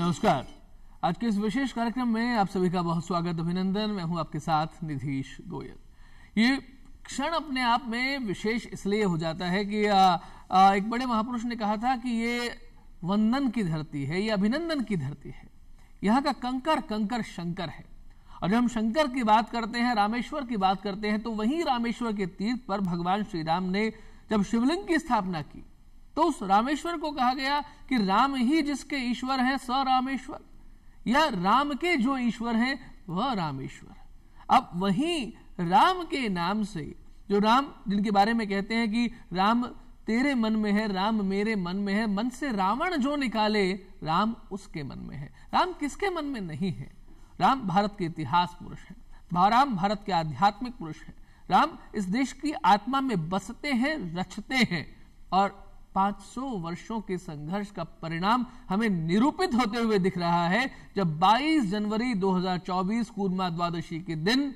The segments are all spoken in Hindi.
नमस्कार आज के इस विशेष कार्यक्रम में आप सभी का बहुत स्वागत अभिनंदन मैं हूं आपके साथ निधीश गोयल ये क्षण अपने आप में विशेष इसलिए हो जाता है कि आ, आ, एक बड़े महापुरुष ने कहा था कि ये वंदन की धरती है ये अभिनंदन की धरती है यहाँ का कंकर कंकर शंकर है और जब हम शंकर की बात करते हैं रामेश्वर की बात करते हैं तो वहीं रामेश्वर के तीर्थ पर भगवान श्री राम ने जब शिवलिंग की स्थापना की तो उस रामेश्वर को कहा गया कि राम ही जिसके ईश्वर हैं स रामेश्वर या राम के जो ईश्वर हैं वह रामेश्वर अब वही राम के नाम से जो राम जिनके बारे में कहते हैं कि राम तेरे मन में है राम मेरे मन में है मन से रावण जो निकाले राम उसके मन में है राम किसके मन में नहीं है राम भारत के इतिहास पुरुष है राम भारत के आध्यात्मिक पुरुष है राम इस देश की आत्मा में बसते हैं रचते हैं और 500 वर्षों के संघर्ष का परिणाम हमें निरूपित होते हुए दिख रहा है जब 22 जनवरी 2024 कूर्मा द्वादशी के दिन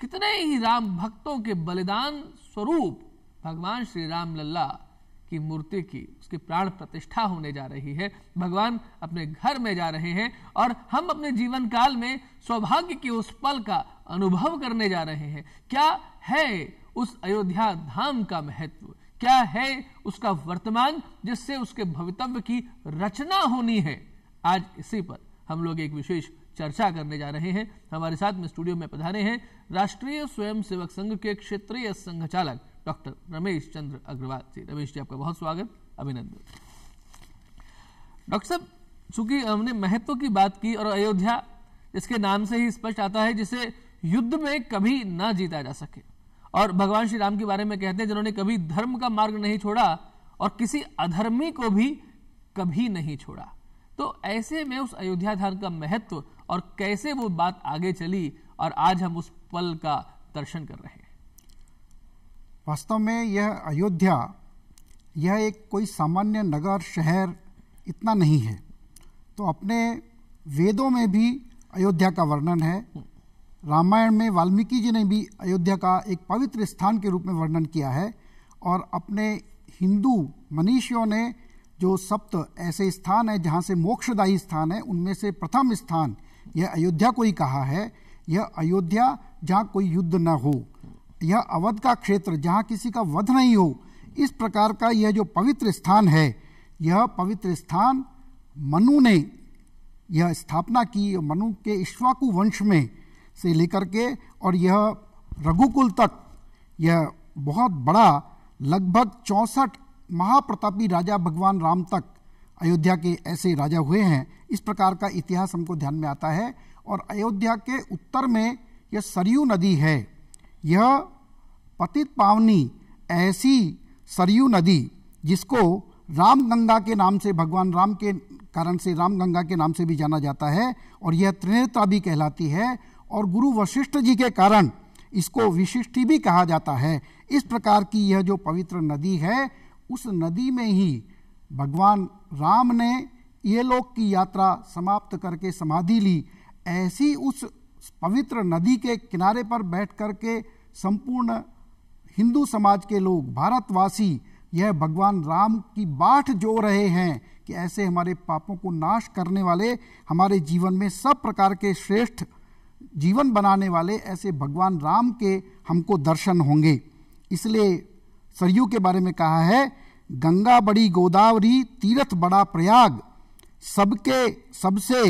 कितने ही राम भक्तों के बलिदान स्वरूप भगवान श्री राम लल्ला की मूर्ति की उसकी प्राण प्रतिष्ठा होने जा रही है भगवान अपने घर में जा रहे हैं और हम अपने जीवन काल में सौभाग्य के उस पल का अनुभव करने जा रहे हैं क्या है उस अयोध्या धाम का महत्व क्या है उसका वर्तमान जिससे उसके भवितव्य की रचना होनी है आज इसी पर हम लोग एक विशेष चर्चा करने जा रहे हैं हमारे साथ में स्टूडियो में पधारे हैं राष्ट्रीय स्वयं सेवक संघ के क्षेत्रीय संघ चालक डॉक्टर रमेश चंद्र अग्रवाल जी रमेश जी आपका बहुत स्वागत अभिनंदन डॉक्टर साहब चूंकि हमने महत्व की बात की और अयोध्या इसके नाम से ही स्पष्ट आता है जिसे युद्ध में कभी ना जीता जा सके और भगवान श्री राम के बारे में कहते हैं जिन्होंने कभी धर्म का मार्ग नहीं छोड़ा और किसी अधर्मी को भी कभी नहीं छोड़ा तो ऐसे में उस अयोध्या धर्म का महत्व और कैसे वो बात आगे चली और आज हम उस पल का दर्शन कर रहे हैं वास्तव में यह अयोध्या यह एक कोई सामान्य नगर शहर इतना नहीं है तो अपने वेदों में भी अयोध्या का वर्णन है रामायण में वाल्मीकि जी ने भी अयोध्या का एक पवित्र स्थान के रूप में वर्णन किया है और अपने हिंदू मनीषियों ने जो सप्त ऐसे स्थान है जहाँ से मोक्षदायी स्थान है उनमें से प्रथम स्थान यह अयोध्या को ही कहा है यह अयोध्या जहाँ कोई युद्ध न हो यह अवध का क्षेत्र जहाँ किसी का वध नहीं हो इस प्रकार का यह जो पवित्र स्थान है यह पवित्र स्थान मनु ने यह स्थापना की मनु के इश्वाकु वंश में से लेकर के और यह रघुकुल तक यह बहुत बड़ा लगभग चौंसठ महाप्रतापी राजा भगवान राम तक अयोध्या के ऐसे राजा हुए हैं इस प्रकार का इतिहास हमको ध्यान में आता है और अयोध्या के उत्तर में यह सरयू नदी है यह पतित पावनी ऐसी सरयू नदी जिसको रामगंगा के नाम से भगवान राम के कारण से रामगंगा के नाम से भी जाना जाता है और यह त्रिनेत्रा भी कहलाती है और गुरु वशिष्ठ जी के कारण इसको विशिष्टि भी कहा जाता है इस प्रकार की यह जो पवित्र नदी है उस नदी में ही भगवान राम ने ये लोक की यात्रा समाप्त करके समाधि ली ऐसी उस पवित्र नदी के किनारे पर बैठ करके संपूर्ण हिंदू समाज के लोग भारतवासी यह भगवान राम की बाट जो रहे हैं कि ऐसे हमारे पापों को नाश करने वाले हमारे जीवन में सब प्रकार के श्रेष्ठ जीवन बनाने वाले ऐसे भगवान राम के हमको दर्शन होंगे इसलिए सरयू के बारे में कहा है गंगा बड़ी गोदावरी तीर्थ बड़ा प्रयाग सबके सबसे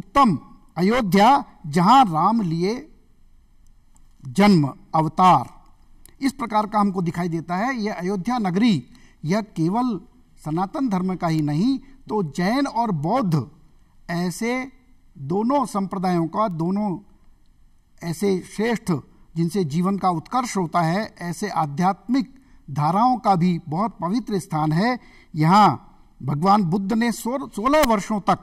उत्तम अयोध्या जहां राम लिए जन्म अवतार इस प्रकार का हमको दिखाई देता है यह अयोध्या नगरी यह केवल सनातन धर्म का ही नहीं तो जैन और बौद्ध ऐसे दोनों संप्रदायों का दोनों ऐसे श्रेष्ठ जिनसे जीवन का उत्कर्ष होता है ऐसे आध्यात्मिक धाराओं का भी बहुत पवित्र स्थान है यहाँ भगवान बुद्ध ने सोलह वर्षों तक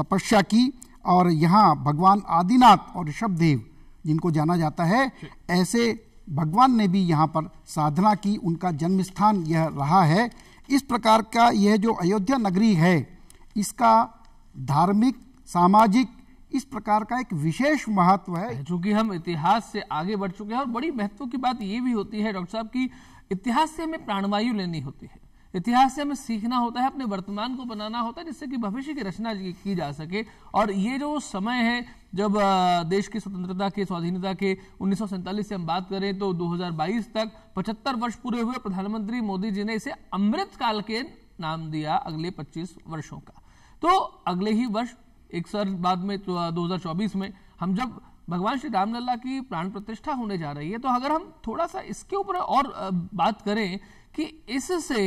तपस्या की और यहाँ भगवान आदिनाथ और ऋषभदेव जिनको जाना जाता है ऐसे भगवान ने भी यहाँ पर साधना की उनका जन्म स्थान यह रहा है इस प्रकार का यह जो अयोध्या नगरी है इसका धार्मिक सामाजिक इस प्रकार का एक विशेष महत्व है चूंकि हम इतिहास से आगे बढ़ चुके हैं और बड़ी महत्व की बात ये भी होती है डॉक्टर साहब की इतिहास से हमें प्राणवायु लेनी होती है इतिहास से हमें सीखना होता है अपने वर्तमान को बनाना होता है जिससे कि भविष्य की रचना की जा सके और ये जो समय है जब देश की स्वतंत्रता के स्वाधीनता के उन्नीस से हम बात करें तो 2022 तक 75 वर्ष पूरे हुए प्रधानमंत्री मोदी जी ने इसे अमृत काल के नाम दिया अगले 25 वर्षों का तो अगले ही वर्ष एक सर बाद में दो हज़ार में हम जब भगवान श्री रामलला की प्राण प्रतिष्ठा होने जा रही है तो अगर हम थोड़ा सा इसके ऊपर और बात करें कि इससे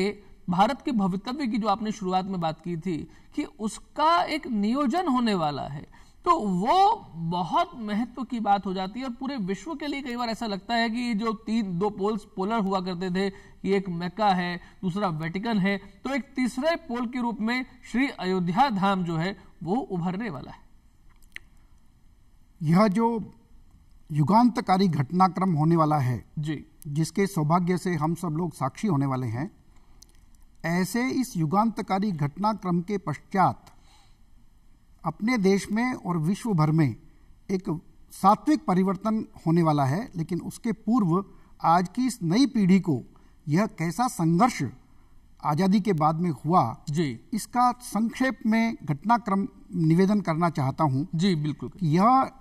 भारत के भवितव्य की जो आपने शुरुआत में बात की थी कि उसका एक नियोजन होने वाला है तो वो बहुत महत्व की बात हो जाती है और पूरे विश्व के लिए कई बार ऐसा लगता है कि जो तीन दो पोल्स पोलर हुआ करते थे कि एक मक्का है दूसरा वेटिकन है तो एक तीसरे पोल के रूप में श्री अयोध्या धाम जो है वो उभरने वाला है यह जो युगांतकारी घटनाक्रम होने वाला है जी जिसके सौभाग्य से हम सब लोग साक्षी होने वाले हैं ऐसे इस युगांतकारी घटनाक्रम के पश्चात अपने देश में और विश्व भर में एक सात्विक परिवर्तन होने वाला है लेकिन उसके पूर्व आज की इस नई पीढ़ी को यह कैसा संघर्ष आजादी के बाद में हुआ जी इसका संक्षेप में घटनाक्रम निवेदन करना चाहता हूँ जी बिल्कुल यह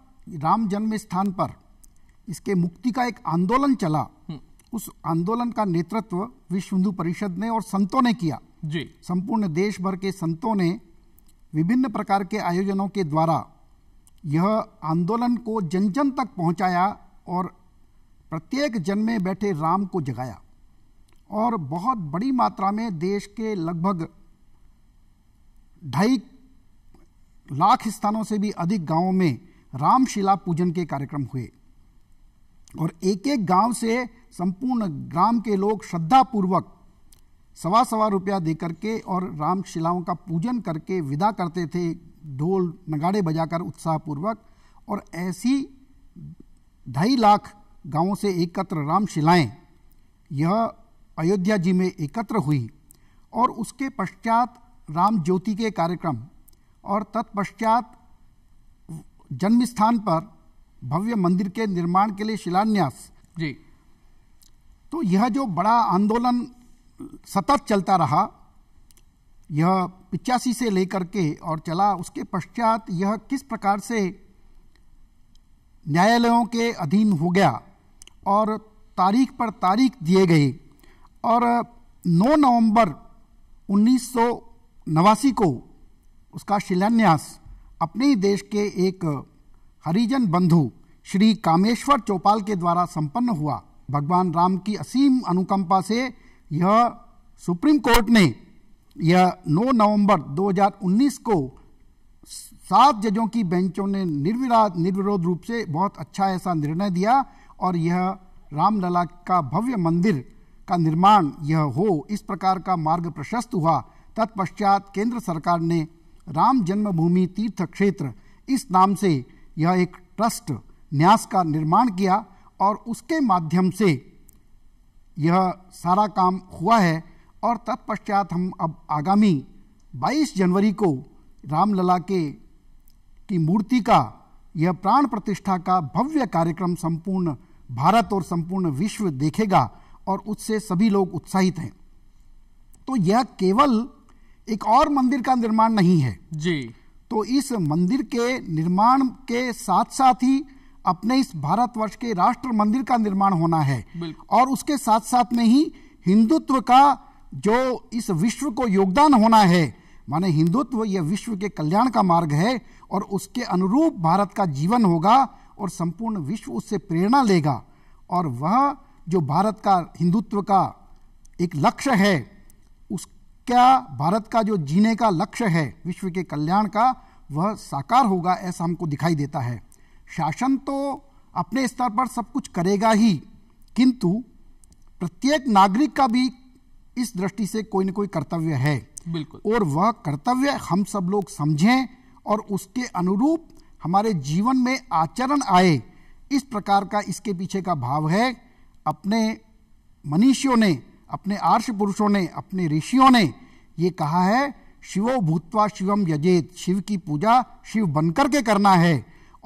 राम जन्म स्थान पर इसके मुक्ति का एक आंदोलन चला हम्म। उस आंदोलन का नेतृत्व विश्व हिंदू परिषद ने और संतों ने किया जी संपूर्ण देश भर के संतों ने विभिन्न प्रकार के आयोजनों के द्वारा यह आंदोलन को जन जन तक पहुंचाया और प्रत्येक जन में बैठे राम को जगाया और बहुत बड़ी मात्रा में देश के लगभग ढाई लाख स्थानों से भी अधिक गांवों में रामशिला पूजन के कार्यक्रम हुए और एक एक गांव से संपूर्ण ग्राम के लोग श्रद्धापूर्वक सवा सवा रुपया दे करके और रामशिलाओं का पूजन करके विदा करते थे ढोल नगाड़े बजाकर उत्साहपूर्वक और ऐसी ढाई लाख गांवों से एकत्र रामशिलाएं यह अयोध्या जी में एकत्र हुई और उसके पश्चात राम ज्योति के कार्यक्रम और तत्पश्चात जन्म स्थान पर भव्य मंदिर के निर्माण के लिए शिलान्यास जी तो यह जो बड़ा आंदोलन सतत चलता रहा यह पिचासी से लेकर के और चला उसके पश्चात यह किस प्रकार से न्यायालयों के अधीन हो गया और तारीख पर तारीख दिए गए और 9 नवंबर उन्नीस को उसका शिलान्यास अपने ही देश के एक हरिजन बंधु श्री कामेश्वर चौपाल के द्वारा संपन्न हुआ भगवान राम की असीम अनुकंपा से यह सुप्रीम कोर्ट ने यह 9 नवंबर 2019 को सात जजों की बेंचों ने निर्विरा निर्विरोध रूप से बहुत अच्छा ऐसा निर्णय दिया और यह रामलला का भव्य मंदिर का निर्माण यह हो इस प्रकार का मार्ग प्रशस्त हुआ तत्पश्चात केंद्र सरकार ने राम जन्मभूमि तीर्थ क्षेत्र इस नाम से यह एक ट्रस्ट न्यास का निर्माण किया और उसके माध्यम से यह सारा काम हुआ है और तत्पश्चात हम अब आगामी 22 जनवरी को रामलला के की मूर्ति का यह प्राण प्रतिष्ठा का भव्य कार्यक्रम संपूर्ण भारत और संपूर्ण विश्व देखेगा और उससे सभी लोग उत्साहित हैं तो यह केवल एक और मंदिर का निर्माण नहीं है जी तो इस मंदिर के निर्माण के साथ साथ ही अपने इस भारतवर्ष के राष्ट्र मंदिर का निर्माण होना है और उसके साथ साथ में ही हिंदुत्व का जो इस विश्व को योगदान होना है माने हिंदुत्व यह विश्व के कल्याण का मार्ग है और उसके अनुरूप भारत का जीवन होगा और संपूर्ण विश्व उससे प्रेरणा लेगा और वह जो भारत का हिंदुत्व का एक लक्ष्य है उसका भारत का जो जीने का लक्ष्य है विश्व के कल्याण का वह साकार होगा ऐसा हमको दिखाई देता है शासन तो अपने स्तर पर सब कुछ करेगा ही किंतु प्रत्येक नागरिक का भी इस दृष्टि से कोई न कोई कर्तव्य है बिल्कुल और वह कर्तव्य हम सब लोग समझें और उसके अनुरूप हमारे जीवन में आचरण आए इस प्रकार का इसके पीछे का भाव है अपने मनीषियों ने अपने आर्ष पुरुषों ने अपने ऋषियों ने ये कहा है शिवो भूतवा शिवम यजेत शिव की पूजा शिव बनकर के करना है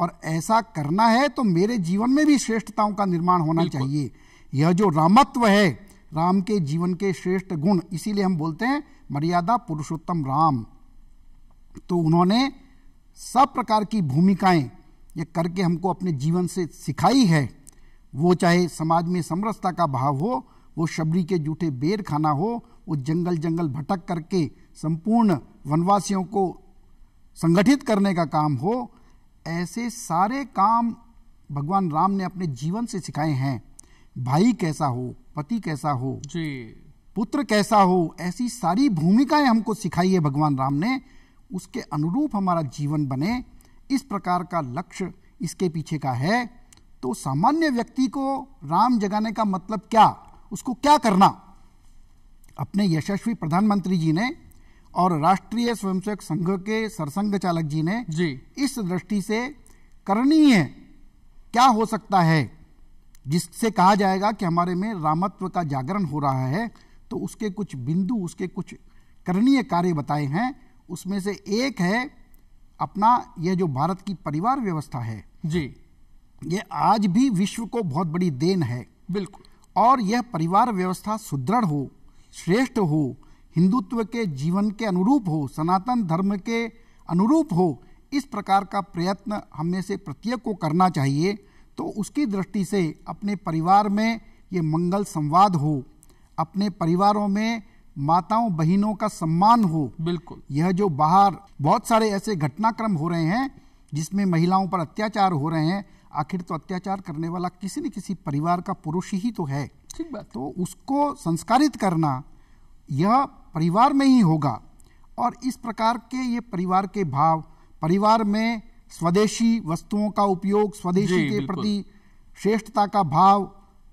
और ऐसा करना है तो मेरे जीवन में भी श्रेष्ठताओं का निर्माण होना चाहिए यह जो रामत्व है राम के जीवन के श्रेष्ठ गुण इसीलिए हम बोलते हैं मर्यादा पुरुषोत्तम राम तो उन्होंने सब प्रकार की भूमिकाएं ये करके हमको अपने जीवन से सिखाई है वो चाहे समाज में समरसता का भाव हो वो शबरी के जूठे बेर खाना हो वो जंगल जंगल भटक करके संपूर्ण वनवासियों को संगठित करने का काम हो ऐसे सारे काम भगवान राम ने अपने जीवन से सिखाए हैं भाई कैसा हो पति कैसा हो जी पुत्र कैसा हो ऐसी सारी भूमिकाएं हमको सिखाई है भगवान राम ने उसके अनुरूप हमारा जीवन बने इस प्रकार का लक्ष्य इसके पीछे का है तो सामान्य व्यक्ति को राम जगाने का मतलब क्या उसको क्या करना अपने यशस्वी प्रधानमंत्री जी ने और राष्ट्रीय स्वयंसेवक संघ के सरसंघ चालक जी ने जी इस दृष्टि से करणीय क्या हो सकता है जिससे कहा जाएगा कि हमारे में रामत्व का जागरण हो रहा है तो उसके कुछ बिंदु उसके कुछ करणीय कार्य बताए हैं उसमें से एक है अपना यह जो भारत की परिवार व्यवस्था है जी ये आज भी विश्व को बहुत बड़ी देन है बिल्कुल और यह परिवार व्यवस्था सुदृढ़ हो श्रेष्ठ हो हिंदुत्व के जीवन के अनुरूप हो सनातन धर्म के अनुरूप हो इस प्रकार का प्रयत्न हम में से प्रत्येक को करना चाहिए तो उसकी दृष्टि से अपने परिवार में ये मंगल संवाद हो अपने परिवारों में माताओं बहनों का सम्मान हो बिल्कुल यह जो बाहर बहुत सारे ऐसे घटनाक्रम हो रहे हैं जिसमें महिलाओं पर अत्याचार हो रहे हैं आखिर तो अत्याचार करने वाला किसी न किसी परिवार का पुरुष ही तो है ठीक बात तो उसको संस्कारित करना यह परिवार में ही होगा और इस प्रकार के ये परिवार के भाव परिवार में स्वदेशी वस्तुओं का उपयोग स्वदेशी के प्रति श्रेष्ठता का भाव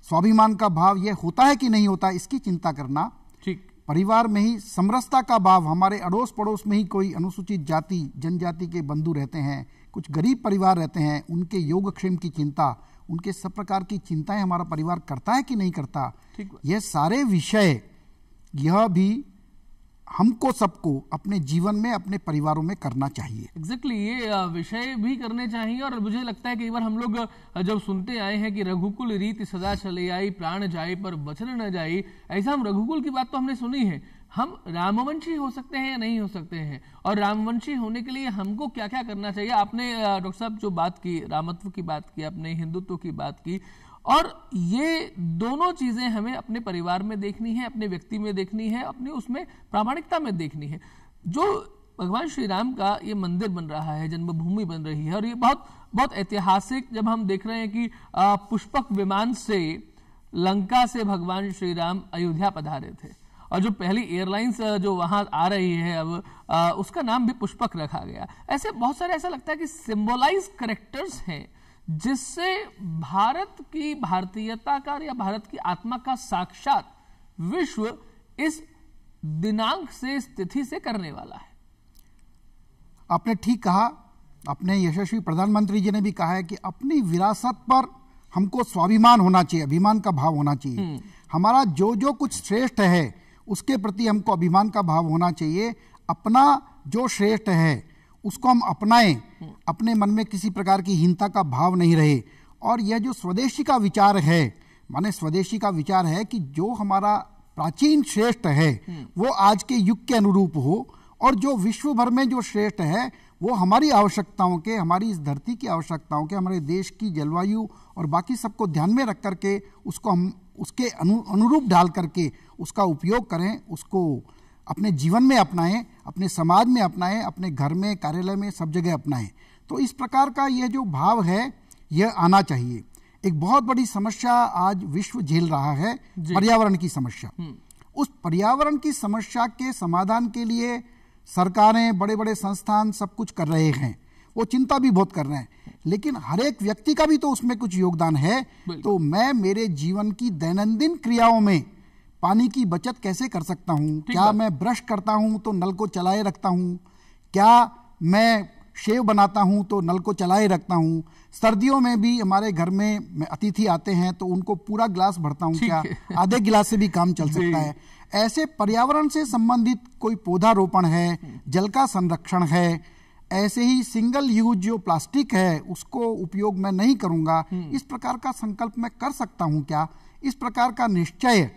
स्वाभिमान का भाव यह होता है कि नहीं होता इसकी चिंता करना ठीक परिवार में ही समरसता का भाव हमारे अड़ोस पड़ोस में ही कोई अनुसूचित जाति जनजाति के बंधु रहते हैं कुछ गरीब परिवार रहते हैं उनके योगक्षेम की चिंता उनके सब प्रकार की चिंताएं हमारा परिवार करता है कि नहीं करता यह सारे विषय यह भी हमको सबको अपने जीवन में अपने परिवारों में करना चाहिए एग्जैक्टली exactly, ये विषय भी करने चाहिए और मुझे लगता है कि बार हम लोग जब सुनते आए हैं कि रघुकुल रीत सदा चले आई प्राण जाए पर बचन न जाए ऐसा हम रघुकुल की बात तो हमने सुनी है हम रामवंशी हो सकते हैं या नहीं हो सकते हैं और रामवंशी होने के लिए हमको क्या क्या करना चाहिए आपने डॉक्टर साहब जो बात की रामत्व की बात की आपने हिंदुत्व की बात की और ये दोनों चीज़ें हमें अपने परिवार में देखनी है अपने व्यक्ति में देखनी है अपने उसमें प्रामाणिकता में देखनी है जो भगवान श्री राम का ये मंदिर बन रहा है जन्मभूमि बन रही है और ये बहुत बहुत ऐतिहासिक जब हम देख रहे हैं कि पुष्पक विमान से लंका से भगवान श्री राम अयोध्या पधारे थे और जो पहली एयरलाइंस जो वहाँ आ रही है अब उसका नाम भी पुष्पक रखा गया ऐसे बहुत सारे ऐसा लगता है कि सिम्बोलाइज करेक्टर्स हैं जिससे भारत की भारतीयता का या भारत की आत्मा का साक्षात विश्व इस दिनांक से इस तिथि से करने वाला है आपने ठीक कहा अपने यशस्वी प्रधानमंत्री जी ने भी कहा है कि अपनी विरासत पर हमको स्वाभिमान होना चाहिए अभिमान का भाव होना चाहिए हम्म। हमारा जो जो कुछ श्रेष्ठ है उसके प्रति हमको अभिमान का भाव होना चाहिए अपना जो श्रेष्ठ है उसको हम अपनाएं अपने मन में किसी प्रकार की हीनता का भाव नहीं रहे और यह जो स्वदेशी का विचार है माने स्वदेशी का विचार है कि जो हमारा प्राचीन श्रेष्ठ है वो आज के युग के अनुरूप हो और जो विश्व भर में जो श्रेष्ठ है वो हमारी आवश्यकताओं के हमारी इस धरती की आवश्यकताओं के हमारे देश की जलवायु और बाकी सबको ध्यान में रख करके उसको हम उसके अनु अनुरूप डाल करके उसका उपयोग करें उसको अपने जीवन में अपनाएं अपने समाज में अपनाएं अपने घर में कार्यालय में सब जगह अपनाएं तो इस प्रकार का यह जो भाव है यह आना चाहिए एक बहुत बड़ी समस्या आज विश्व झेल रहा है पर्यावरण की समस्या हम्म। उस पर्यावरण की समस्या के समाधान के लिए सरकारें बड़े बड़े संस्थान सब कुछ कर रहे हैं वो चिंता भी बहुत कर रहे हैं लेकिन हर एक व्यक्ति का भी तो उसमें कुछ योगदान है तो मैं मेरे जीवन की दैनंदिन क्रियाओं में पानी की बचत कैसे कर सकता हूँ क्या मैं ब्रश करता हूँ तो नल को चलाए रखता हूँ क्या मैं शेव बनाता हूँ तो नल को चलाए रखता हूँ सर्दियों में भी हमारे घर में अतिथि आते हैं तो उनको पूरा गिलास भरता हूँ क्या आधे गिलास से भी काम चल सकता है ऐसे पर्यावरण से संबंधित कोई पौधा रोपण है जल का संरक्षण है ऐसे ही सिंगल यूज जो प्लास्टिक है उसको उपयोग मैं नहीं करूंगा हम्म। इस प्रकार का संकल्प मैं कर सकता हूं क्या इस प्रकार का निश्चय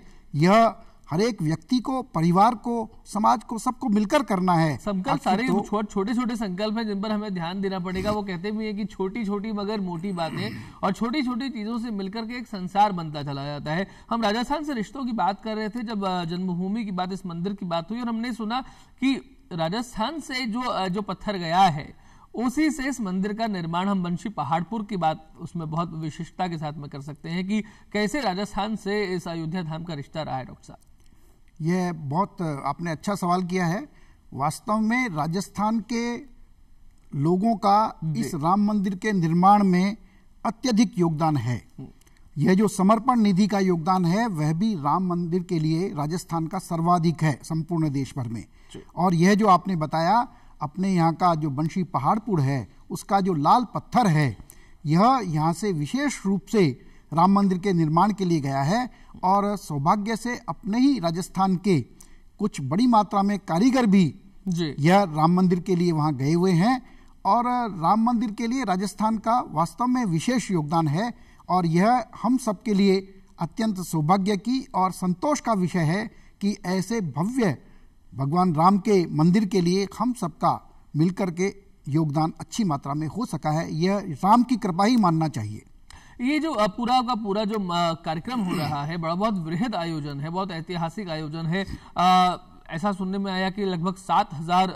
यह हर एक व्यक्ति को परिवार को समाज को सबको मिलकर करना है संकल्प सारे तो, छोटे छोटे छोटे संकल्प हैं जिन पर हमें ध्यान देना पड़ेगा वो कहते भी है कि छोटी छोटी मगर मोटी बातें और छोटी छोटी चीजों से मिलकर के एक संसार बनता चला जाता है हम राजस्थान से रिश्तों की बात कर रहे थे जब जन्मभूमि की बात इस मंदिर की बात हुई और हमने सुना कि राजस्थान से जो जो पत्थर गया है उसी से इस मंदिर का निर्माण हम बंशी पहाड़पुर की बात उसमें बहुत विशिष्टता के साथ में कर सकते हैं कि कैसे राजस्थान से इस अयोध्या धाम का रिश्ता रहा है डॉक्टर साहब यह बहुत आपने अच्छा सवाल किया है वास्तव में राजस्थान के लोगों का इस राम मंदिर के निर्माण में अत्यधिक योगदान है हम्म। यह जो समर्पण निधि का योगदान है वह भी राम मंदिर के लिए राजस्थान का सर्वाधिक है संपूर्ण देश भर में और यह जो आपने बताया अपने यहाँ का जो बंशी पहाड़पुर है उसका जो लाल पत्थर है यह यहाँ से विशेष रूप से राम मंदिर के निर्माण के लिए गया है और सौभाग्य से अपने ही राजस्थान के कुछ बड़ी मात्रा में कारीगर भी यह राम मंदिर के लिए वहाँ गए हुए हैं और राम मंदिर के लिए राजस्थान का वास्तव में विशेष योगदान है और यह हम सबके लिए अत्यंत सौभाग्य की और संतोष का विषय है कि ऐसे भव्य भगवान राम के मंदिर के लिए हम सबका मिलकर के योगदान अच्छी मात्रा में हो सका है यह राम की कृपा ही मानना चाहिए ये जो पूरा का पूरा जो कार्यक्रम हो रहा है बड़ा बहुत वृहद आयोजन है बहुत ऐतिहासिक आयोजन है आ, ऐसा सुनने में आया कि लगभग सात हजार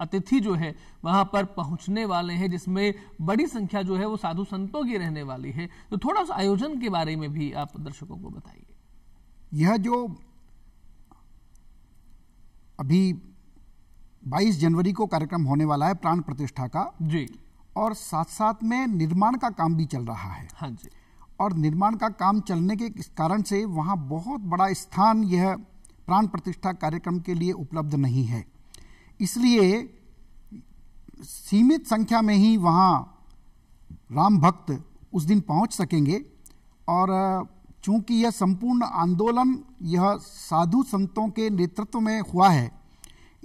अतिथि जो है वहां पर पहुंचने वाले हैं जिसमें बड़ी संख्या जो है वो साधु संतों की रहने वाली है तो थोड़ा उस आयोजन के बारे में भी आप दर्शकों को बताइए यह जो अभी 22 जनवरी को कार्यक्रम होने वाला है प्राण प्रतिष्ठा का जी और साथ साथ में निर्माण का काम भी चल रहा है हाँ जी और निर्माण का काम चलने के कारण से वहाँ बहुत बड़ा स्थान यह प्राण प्रतिष्ठा कार्यक्रम के लिए उपलब्ध नहीं है इसलिए सीमित संख्या में ही वहाँ राम भक्त उस दिन पहुँच सकेंगे और चूंकि यह संपूर्ण आंदोलन यह साधु संतों के नेतृत्व में हुआ है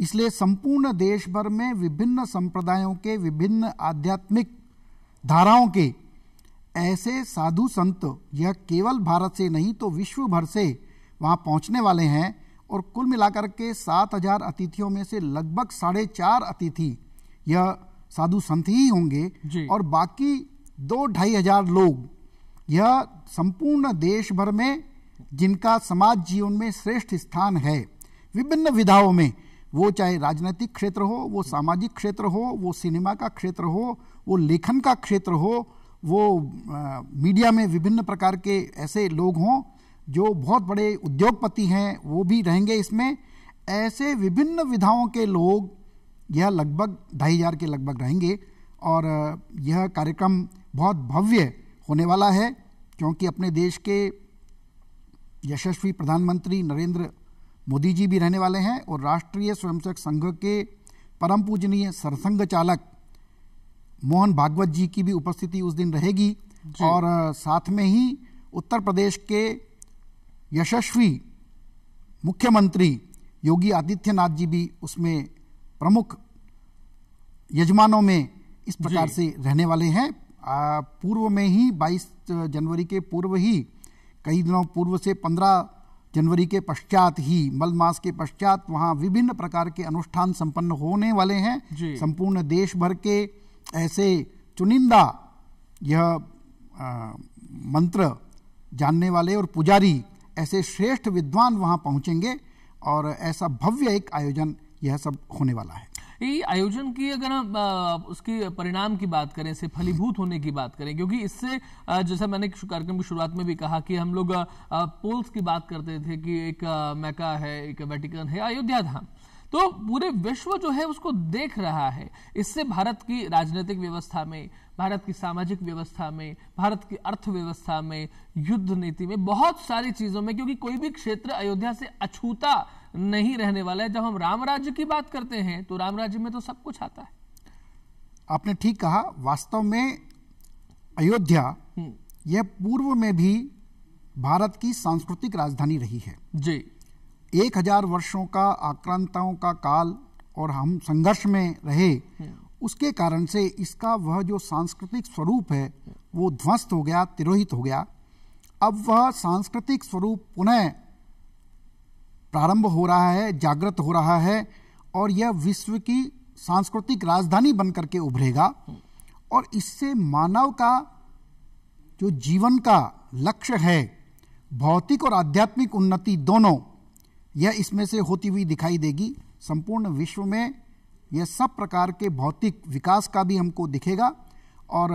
इसलिए संपूर्ण देश भर में विभिन्न संप्रदायों के विभिन्न आध्यात्मिक धाराओं के ऐसे साधु संत यह केवल भारत से नहीं तो विश्व भर से वहाँ पहुँचने वाले हैं और कुल मिलाकर के सात हजार अतिथियों में से लगभग साढ़े चार अतिथि यह साधु संत ही होंगे और बाकी दो ढाई हजार लोग यह संपूर्ण देश भर में जिनका समाज जीवन में श्रेष्ठ स्थान है विभिन्न विधाओं में वो चाहे राजनीतिक क्षेत्र हो वो सामाजिक क्षेत्र हो वो सिनेमा का क्षेत्र हो वो लेखन का क्षेत्र हो वो आ, मीडिया में विभिन्न प्रकार के ऐसे लोग हों जो बहुत बड़े उद्योगपति हैं वो भी रहेंगे इसमें ऐसे विभिन्न विधाओं के लोग यह लगभग ढाई हज़ार के लगभग रहेंगे और यह कार्यक्रम बहुत भव्य होने वाला है क्योंकि अपने देश के यशस्वी प्रधानमंत्री नरेंद्र मोदी जी भी रहने वाले हैं और राष्ट्रीय स्वयंसेवक संघ के परम पूजनीय सरसंघ चालक मोहन भागवत जी की भी उपस्थिति उस दिन रहेगी और साथ में ही उत्तर प्रदेश के यशस्वी मुख्यमंत्री योगी आदित्यनाथ जी भी उसमें प्रमुख यजमानों में इस प्रकार से रहने वाले हैं पूर्व में ही 22 जनवरी के पूर्व ही कई दिनों पूर्व से 15 जनवरी के पश्चात ही मल मास के पश्चात वहाँ विभिन्न प्रकार के अनुष्ठान संपन्न होने वाले हैं संपूर्ण देश भर के ऐसे चुनिंदा यह आ, मंत्र जानने वाले और पुजारी ऐसे श्रेष्ठ विद्वान वहाँ पहुँचेंगे और ऐसा भव्य एक आयोजन यह सब होने वाला है ये आयोजन की अगर हम उसकी परिणाम की बात करें इसे फलीभूत होने की बात करें क्योंकि इससे जैसा मैंने कार्यक्रम की शुरुआत में भी कहा कि हम लोग पोल्स की बात करते थे कि एक मैका है एक वेटिकन है अयोध्या धाम तो पूरे विश्व जो है उसको देख रहा है इससे भारत की राजनीतिक व्यवस्था में भारत की सामाजिक व्यवस्था में भारत की अर्थव्यवस्था में युद्ध नीति में बहुत सारी चीजों में क्योंकि कोई भी क्षेत्र अयोध्या से अछूता नहीं रहने वाला है जब हम राम राज्य की बात करते हैं तो राम राज्य में तो सब कुछ आता है आपने ठीक कहा वास्तव में अयोध्या हम्म। यह पूर्व में भी भारत की सांस्कृतिक राजधानी रही है जी एक हजार वर्षों का आक्रांताओं का काल और हम संघर्ष में रहे हाँ। उसके कारण से इसका वह जो सांस्कृतिक स्वरूप है वो ध्वस्त हो गया तिरोहित हो गया अब वह सांस्कृतिक स्वरूप पुनः प्रारंभ हो रहा है जागृत हो रहा है और यह विश्व की सांस्कृतिक राजधानी बनकर के उभरेगा और इससे मानव का जो जीवन का लक्ष्य है भौतिक और आध्यात्मिक उन्नति दोनों यह इसमें से होती हुई दिखाई देगी संपूर्ण विश्व में यह सब प्रकार के भौतिक विकास का भी हमको दिखेगा और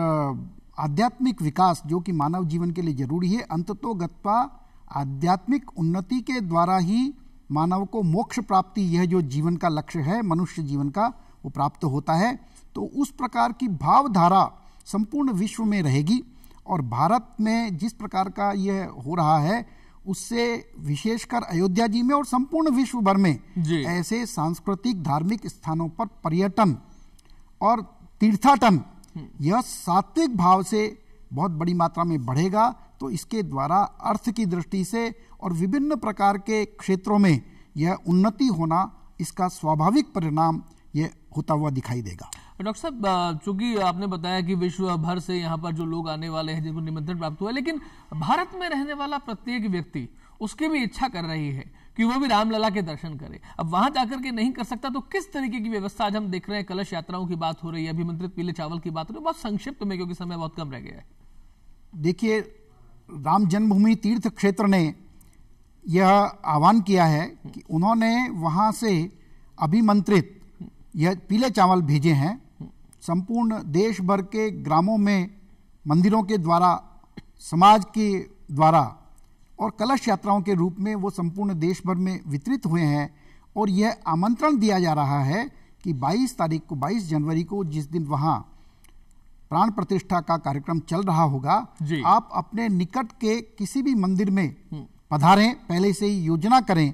आध्यात्मिक विकास जो कि मानव जीवन के लिए जरूरी है अंततोगत्वा आध्यात्मिक उन्नति के द्वारा ही मानव को मोक्ष प्राप्ति यह जो जीवन का लक्ष्य है मनुष्य जीवन का वो प्राप्त होता है तो उस प्रकार की भावधारा संपूर्ण विश्व में रहेगी और भारत में जिस प्रकार का यह हो रहा है उससे विशेषकर अयोध्या जी में और संपूर्ण विश्व भर में ऐसे सांस्कृतिक धार्मिक स्थानों पर पर्यटन और तीर्थाटन हम्म। यह सात्विक भाव से बहुत बड़ी मात्रा में बढ़ेगा तो इसके द्वारा अर्थ की दृष्टि से और विभिन्न प्रकार के क्षेत्रों में यह उन्नति होना इसका स्वाभाविक परिणाम यह होता हुआ दिखाई देगा डॉक्टर साहब चूंकि आपने बताया कि विश्व भर से यहाँ पर जो लोग आने वाले हैं जिनको निमंत्रण प्राप्त हुआ लेकिन भारत में रहने वाला प्रत्येक व्यक्ति उसकी भी इच्छा कर रही है कि वो भी रामलला के दर्शन करे अब वहां जाकर के नहीं कर सकता तो किस तरीके की व्यवस्था आज हम देख रहे हैं कलश यात्राओं की बात हो रही है अभिमंत्रित पीले चावल की बात हो रही है बहुत संक्षिप्त में क्योंकि समय बहुत कम रह गया है देखिए राम जन्मभूमि तीर्थ क्षेत्र ने यह आह्वान किया है कि उन्होंने वहां से अभिमंत्रित यह पीले चावल भेजे हैं संपूर्ण देश भर के ग्रामों में मंदिरों के द्वारा समाज के द्वारा और कलश यात्राओं के रूप में वो संपूर्ण देश भर में वितरित हुए हैं और यह आमंत्रण दिया जा रहा है कि 22 तारीख को 22 जनवरी को जिस दिन वहाँ प्राण प्रतिष्ठा का कार्यक्रम चल रहा होगा आप अपने निकट के किसी भी मंदिर में हम्म। पधारें पहले से ही योजना करें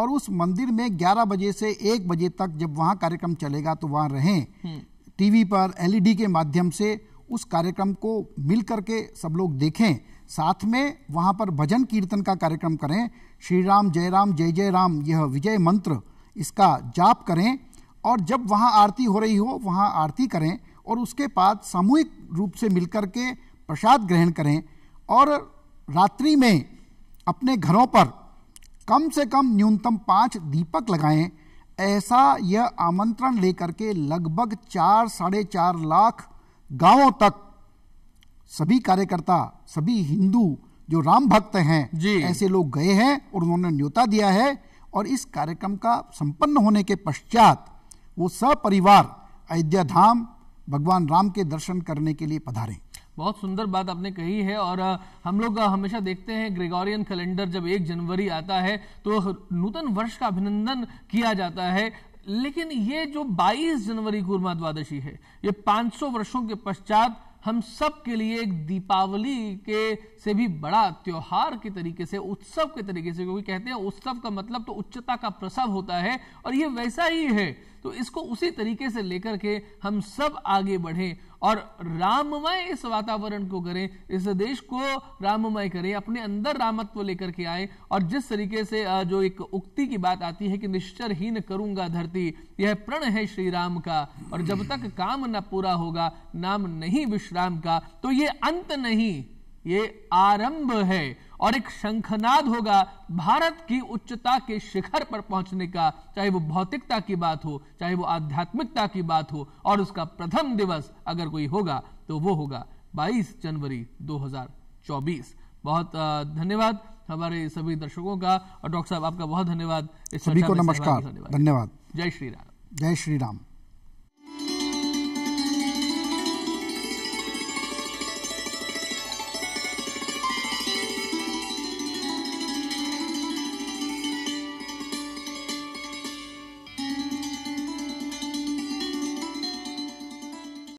और उस मंदिर में 11 बजे से 1 बजे तक जब वहाँ कार्यक्रम चलेगा तो वहाँ रहें हम्म। टीवी पर एलईडी के माध्यम से उस कार्यक्रम को मिल करके सब लोग देखें साथ में वहाँ पर भजन कीर्तन का कार्यक्रम करें श्री राम जय राम जय जय राम यह विजय मंत्र इसका जाप करें और जब वहाँ आरती हो रही हो वहाँ आरती करें और उसके बाद सामूहिक रूप से मिलकर के प्रसाद ग्रहण करें और रात्रि में अपने घरों पर कम से कम न्यूनतम पाँच दीपक लगाएं ऐसा यह आमंत्रण लेकर के लगभग चार साढ़े चार लाख गांवों तक सभी कार्यकर्ता सभी हिंदू जो राम भक्त हैं ऐसे लोग गए हैं और उन्होंने न्योता दिया है और इस कार्यक्रम का संपन्न होने के पश्चात वो सपरिवार अयोध्या धाम भगवान राम के दर्शन करने के लिए पधारें बहुत सुंदर बात आपने कही है और हम लोग हमेशा देखते हैं ग्रेगोरियन कैलेंडर जब एक जनवरी आता है तो नूतन वर्ष का अभिनंदन किया जाता है लेकिन ये जो 22 जनवरी गुरमा द्वादशी है ये 500 वर्षों के पश्चात हम सब के लिए एक दीपावली के से भी बड़ा त्योहार के तरीके से उत्सव के तरीके से क्योंकि कहते हैं उत्सव का मतलब तो उच्चता का प्रसव होता है और ये वैसा ही है तो इसको उसी तरीके से लेकर के हम सब आगे बढ़ें और राममय इस वातावरण को करें इस देश को राममय करें अपने अंदर रामत्व लेकर के आए और जिस तरीके से जो एक उक्ति की बात आती है कि निश्चर करूंगा धरती यह प्रण है श्री राम का और जब तक काम न पूरा होगा नाम नहीं विश्राम का तो ये अंत नहीं ये आरंभ है और एक शंखनाद होगा भारत की उच्चता के शिखर पर पहुंचने का चाहे वो भौतिकता की बात हो चाहे वो आध्यात्मिकता की बात हो और उसका प्रथम दिवस अगर कोई होगा तो वो होगा 22 जनवरी 2024 बहुत धन्यवाद हमारे सभी दर्शकों का और डॉक्टर साहब आपका बहुत धन्यवाद इस सभी को नमस्कार धन्यवाद जय श्री राम जय श्री राम